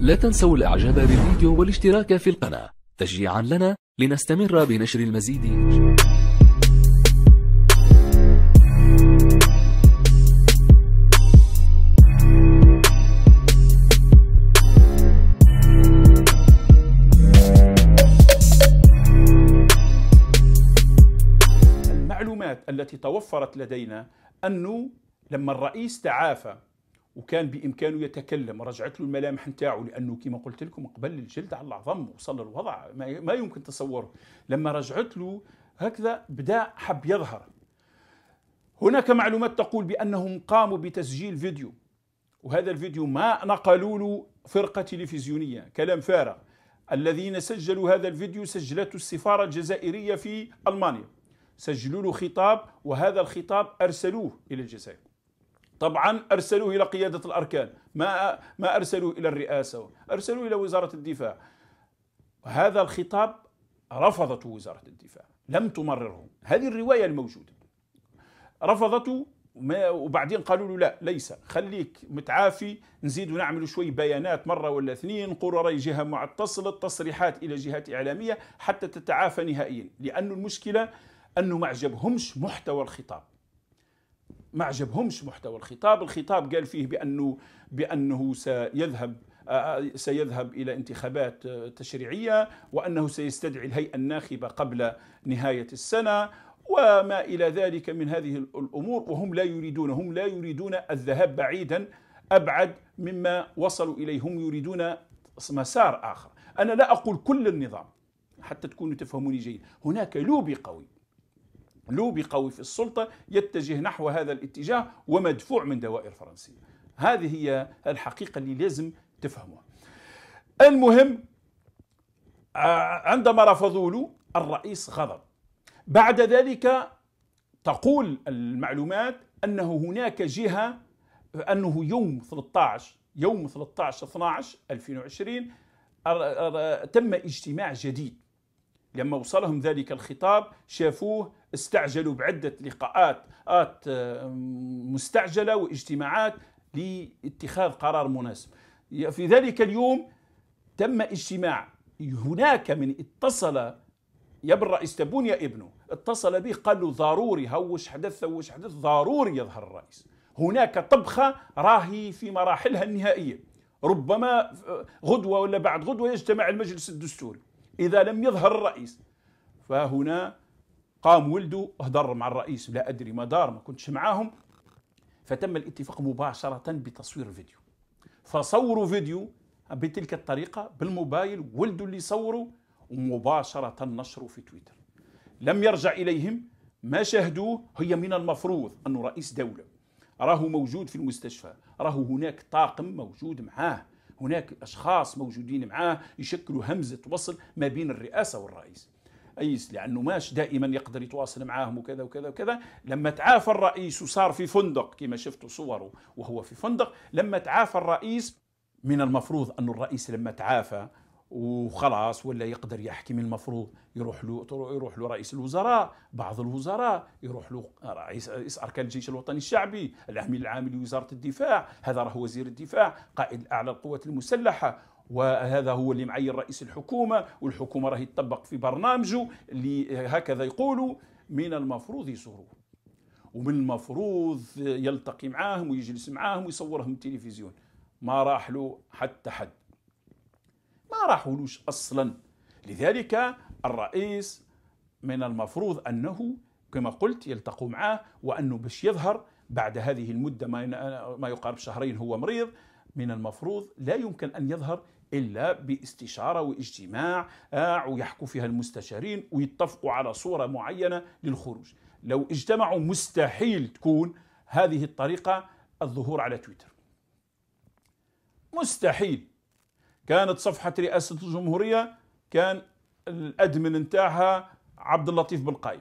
لا تنسوا الإعجاب بالفيديو والاشتراك في القناة تشجيعا لنا لنستمر بنشر المزيد التي توفرت لدينا أنه لما الرئيس تعافى وكان بامكانه يتكلم رجعت له الملامح نتاعو لانه كما قلت لكم قبل الجلد على العظم وصل الوضع ما يمكن تصوره لما رجعت له هكذا بدا حب يظهر هناك معلومات تقول بانهم قاموا بتسجيل فيديو وهذا الفيديو ما نقلوا له فرقه تلفزيونيه كلام فارغ الذين سجلوا هذا الفيديو سجلته السفاره الجزائريه في المانيا سجلوا له خطاب وهذا الخطاب ارسلوه الى الجزائر طبعا ارسلوه الى قياده الاركان ما ما ارسلوه الى الرئاسه ارسلوه الى وزاره الدفاع هذا الخطاب رفضته وزاره الدفاع لم تمرره هذه الروايه الموجوده رفضته وبعدين قالوا له لا ليس خليك متعافي نزيد نعمل شوي بيانات مره ولا اثنين قول راي جهه متصله تصريحات الى جهات اعلاميه حتى تتعافى نهائيا لأن المشكله انه ما عجبهمش محتوى الخطاب ما عجبهمش محتوى الخطاب الخطاب قال فيه بأنه, بأنه سيذهب سيذهب الى انتخابات تشريعيه وانه سيستدعي الهيئه الناخبه قبل نهايه السنه وما الى ذلك من هذه الامور وهم لا يريدون هم لا يريدون الذهاب بعيدا ابعد مما وصلوا اليه هم يريدون مسار اخر انا لا اقول كل النظام حتى تكونوا تفهموني جيد هناك لوبي قوي لوبي قوي في السلطة يتجه نحو هذا الاتجاه ومدفوع من دوائر فرنسية هذه هي الحقيقة اللي لازم تفهمها المهم آه، عندما رفضوا له الرئيس غضب بعد ذلك تقول المعلومات أنه هناك جهة أنه يوم 13 يوم 13 12 2020 تم اجتماع جديد لما وصلهم ذلك الخطاب شافوه استعجلوا بعدة لقاءات مستعجلة واجتماعات لاتخاذ قرار مناسب في ذلك اليوم تم اجتماع هناك من اتصل يا بالرئيس تبون يا ابنه اتصل به قال له ضروري هوش حدث هوش حدث ضروري يظهر الرئيس هناك طبخة راهي في مراحلها النهائية ربما آه، غدوة ولا بعد غدوة يجتمع المجلس الدستوري إذا لم يظهر الرئيس فهنا قام ولده هدر مع الرئيس لا ادري ما دار ما كنتش معاهم فتم الاتفاق مباشره بتصوير فيديو فصوروا فيديو بتلك الطريقه بالموبايل ولده اللي صوروا ومباشره نشروا في تويتر لم يرجع اليهم ما شاهدوه هي من المفروض انه رئيس دوله راهو موجود في المستشفى راهو هناك طاقم موجود معاه هناك اشخاص موجودين معاه يشكلوا همزه وصل ما بين الرئاسه والرئيس رئيس لانه ماش دائما يقدر يتواصل معاهم وكذا وكذا وكذا لما تعافى الرئيس وصار في فندق كما شفتوا صوره وهو في فندق لما تعافى الرئيس من المفروض أن الرئيس لما تعافى وخلاص ولا يقدر يحكم المفروض يروح له يروح له رئيس الوزراء بعض الوزراء يروح له رئيس اركان الجيش الوطني الشعبي العميل العام لوزاره الدفاع هذا راهو وزير الدفاع قائد اعلى القوات المسلحه وهذا هو اللي معين رئيس الحكومه والحكومه راهي تطبق في برنامجه اللي هكذا يقولوا من المفروض يزوروه ومن المفروض يلتقي معاهم ويجلس معاهم ويصورهم التلفزيون ما راح له حتى حد ما راحولوش اصلا لذلك الرئيس من المفروض انه كما قلت يلتقوا معاه وانه باش يظهر بعد هذه المده ما يقارب شهرين هو مريض من المفروض لا يمكن ان يظهر إلا باستشارة واجتماع آه، ويحكوا فيها المستشارين ويتفقوا على صورة معينة للخروج لو اجتمعوا مستحيل تكون هذه الطريقة الظهور على تويتر مستحيل كانت صفحة رئاسة الجمهورية كان الأدمن نتاعها عبد اللطيف بالقايم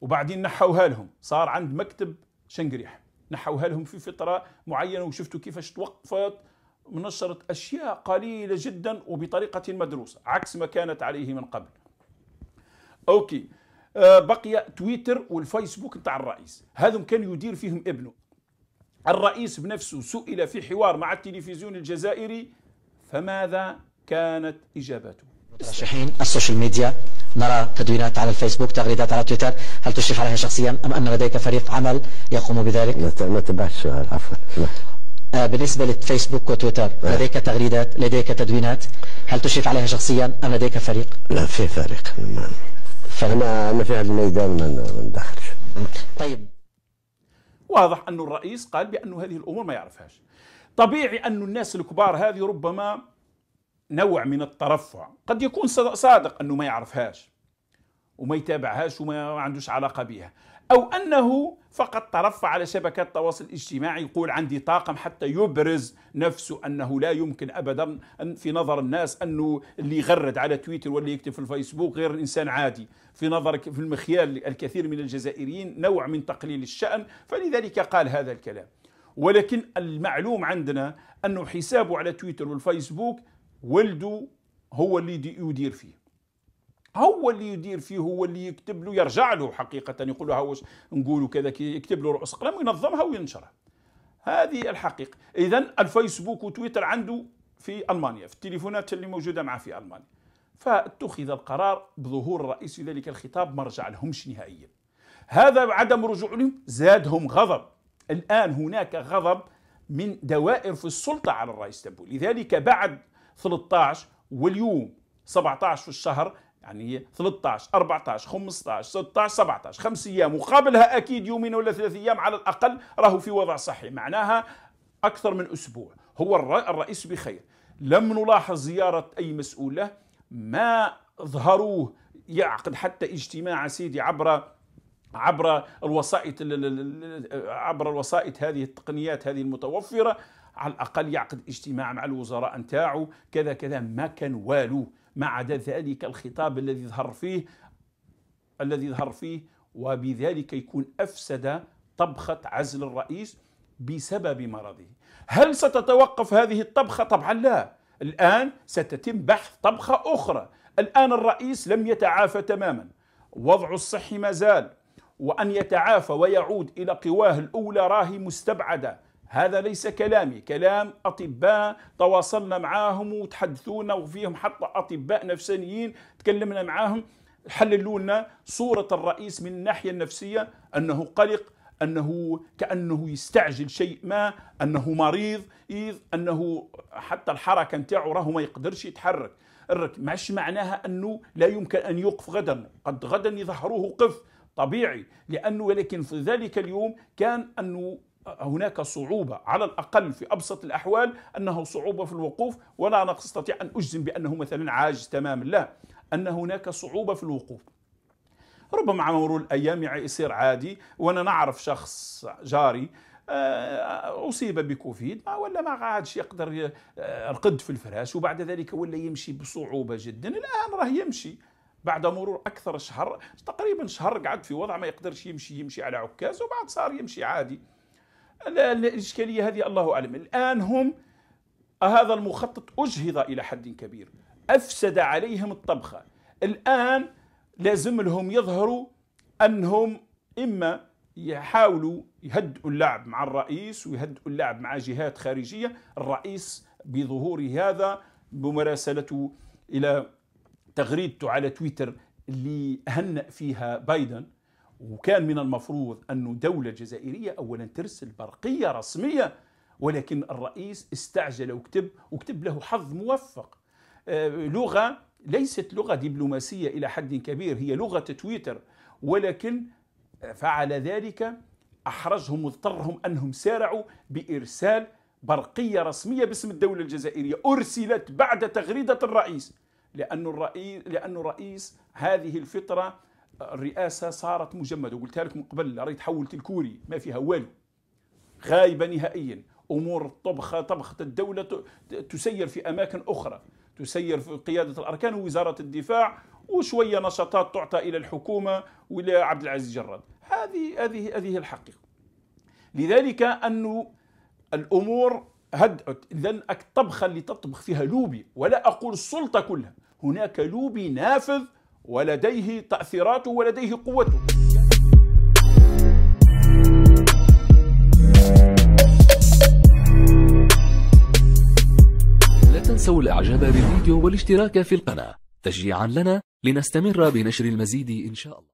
وبعدين نحوها لهم صار عند مكتب شنقريح نحوها لهم في فترة معينة وشفتوا كيفاش توقفت نشرت أشياء قليلة جدا وبطريقة مدروسة عكس ما كانت عليه من قبل أوكي آه، بقي تويتر والفيسبوك نتاع الرئيس هذم كان يدير فيهم ابنه الرئيس بنفسه سئل في حوار مع التلفزيون الجزائري فماذا كانت إجابته مرشحين السوشيال ميديا نرى تدوينات على الفيسبوك تغريدات على تويتر هل تشرف عليها شخصيا أم أن لديك فريق عمل يقوم بذلك لا ما تبعش السؤال عفوا آه، بالنسبة للفيسبوك وتويتر آه. لديك تغريدات لديك تدوينات هل تشرف عليها شخصيا أم لديك فريق لا في فريق فأنا أنا في هذا الميدان ما ندخلش طيب واضح أن الرئيس قال بأن هذه الأمور ما يعرفهاش طبيعي أن الناس الكبار هذه ربما نوع من الترفع قد يكون صادق أنه ما يعرفهاش وما يتابعهاش وما عندوش علاقة بها أو أنه فقط ترفع على شبكات التواصل الاجتماعي يقول عندي طاقم حتى يبرز نفسه أنه لا يمكن أبدا أن في نظر الناس أنه اللي يغرد على تويتر واللي يكتب في الفيسبوك غير الإنسان عادي في نظر في المخيال الكثير من الجزائريين نوع من تقليل الشأن فلذلك قال هذا الكلام ولكن المعلوم عندنا أنه حسابه على تويتر والفيسبوك ولده هو اللي يدير فيه هو اللي يدير فيه هو اللي يكتب له يرجع له حقيقة يقول له نقولوا كذا يكتب له رؤوس قلم وينظمها وينشرها هذه الحقيقة إذا الفيسبوك وتويتر عنده في ألمانيا في التليفونات اللي موجودة معه في ألمانيا فاتخذ القرار بظهور الرئيس ذلك الخطاب ما رجع لهمش نهائيا هذا عدم رجوع لهم زادهم غضب الآن هناك غضب من دوائر في السلطة على الرئيس تبو لذلك بعد 13 واليوم 17 في الشهر يعني 13 14 15 16 17 خمس ايام وقبلها اكيد يومين ولا ثلاث ايام على الاقل راهو في وضع صحي معناها اكثر من اسبوع هو الرئيس بخير لم نلاحظ زياره اي مسؤول له ما ظهروه يعقد حتى اجتماع سيدي عبر عبر الوسائط عبر الوسائط هذه التقنيات هذه المتوفره على الاقل يعقد اجتماع مع الوزراء نتاعو كذا كذا ما كان والو ما عدا ذلك الخطاب الذي ظهر فيه الذي ظهر فيه وبذلك يكون أفسد طبخة عزل الرئيس بسبب مرضه هل ستتوقف هذه الطبخة؟ طبعا لا الآن ستتم بحث طبخة أخرى الآن الرئيس لم يتعافى تماما وضعه الصحي ما زال وأن يتعافى ويعود إلى قواه الأولى راهي مستبعدة هذا ليس كلامي كلام أطباء تواصلنا معاهم وتحدثونا وفيهم حتى أطباء نفسانيين تكلمنا معاهم حللوا لنا صورة الرئيس من الناحية النفسية أنه قلق أنه كأنه يستعجل شيء ما أنه مريض إذ أنه حتى الحركة نتاعه راهو ما يقدرش يتحرك الرك معناها أنه لا يمكن أن يوقف غدا قد غدا يظهروه قف طبيعي لأنه ولكن في ذلك اليوم كان أنه هناك صعوبة على الأقل في أبسط الأحوال أنه صعوبة في الوقوف ولا نستطيع أن أجزم بأنه مثلا عاجز تماما لا أن هناك صعوبة في الوقوف ربما مع مرور الأيام يعني يصير عادي وأنا نعرف شخص جاري آه، اصيب بكوفيد آه، ولا ما عادش يقدر رقد آه، في الفراش وبعد ذلك ولا يمشي بصعوبه جدا الان راه يمشي بعد مرور اكثر شهر تقريبا شهر قعد في وضع ما يقدرش يمشي يمشي على عكاز وبعد صار يمشي عادي الإشكالية هذه الله أعلم الآن هم هذا المخطط أجهض إلى حد كبير أفسد عليهم الطبخة الآن لازم لهم يظهروا أنهم إما يحاولوا يهدئوا اللعب مع الرئيس ويهدئوا اللعب مع جهات خارجية الرئيس بظهور هذا بمراسلته إلى تغريدته على تويتر اللي هنأ فيها بايدن وكان من المفروض أن دولة جزائرية أولا ترسل برقية رسمية ولكن الرئيس استعجل وكتب وكتب له حظ موفق آه، لغة ليست لغة دبلوماسية إلى حد كبير هي لغة تويتر ولكن فعل ذلك أحرجهم واضطرهم أنهم سارعوا بإرسال برقية رسمية باسم الدولة الجزائرية أرسلت بعد تغريدة الرئيس لأن الرئيس, لأن الرئيس هذه الفترة الرئاسه صارت مجمده وقلتها لك من قبل راهي تحولت الكوري ما فيها والو غايبه نهائيا امور الطبخه طبخه الدوله تسير في اماكن اخرى تسير في قياده الاركان ووزاره الدفاع وشويه نشاطات تعطى الى الحكومه والى عبد العزيز جراد هذه هذه هذه الحقيقه لذلك أن الأمور هدأت إذا الطبخة اللي تطبخ فيها لوبي ولا أقول السلطة كلها هناك لوبي نافذ ولديه تأثيراته ولديه قوته لا تنسوا الإعجاب بالفيديو والاشتراك في القناة تشجيعا لنا لنستمر بنشر المزيد إن شاء الله